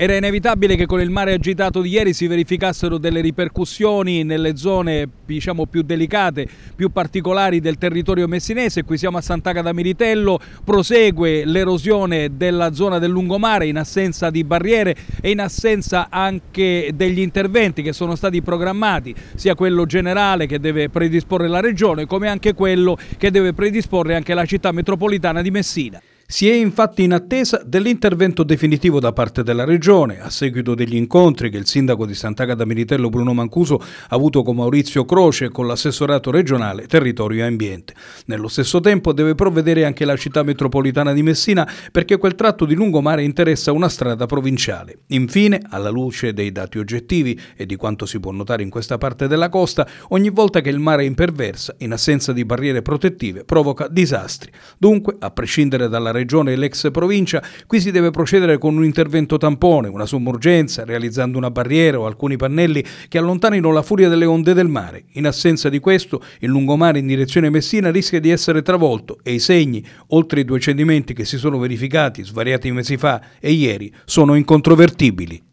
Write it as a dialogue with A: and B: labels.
A: Era inevitabile che con il mare agitato di ieri si verificassero delle ripercussioni nelle zone diciamo, più delicate, più particolari del territorio messinese. Qui siamo a Sant'Agata Militello, prosegue l'erosione della zona del lungomare in assenza di barriere e in assenza anche degli interventi che sono stati programmati, sia quello generale che deve predisporre la regione come anche quello che deve predisporre anche la città metropolitana di Messina. Si è infatti in attesa dell'intervento definitivo da parte della Regione, a seguito degli incontri che il sindaco di Sant'Agata Militello Bruno Mancuso ha avuto con Maurizio Croce e con l'assessorato regionale Territorio e Ambiente. Nello stesso tempo deve provvedere anche la città metropolitana di Messina perché quel tratto di lungomare interessa una strada provinciale. Infine, alla luce dei dati oggettivi e di quanto si può notare in questa parte della costa, ogni volta che il mare imperversa, in assenza di barriere protettive, provoca disastri. Dunque, a prescindere dalla regione e l'ex provincia, qui si deve procedere con un intervento tampone, una sommorgenza, realizzando una barriera o alcuni pannelli che allontanino la furia delle onde del mare. In assenza di questo, il lungomare in direzione Messina rischia di essere travolto e i segni, oltre i due cedimenti che si sono verificati svariati mesi fa e ieri, sono incontrovertibili.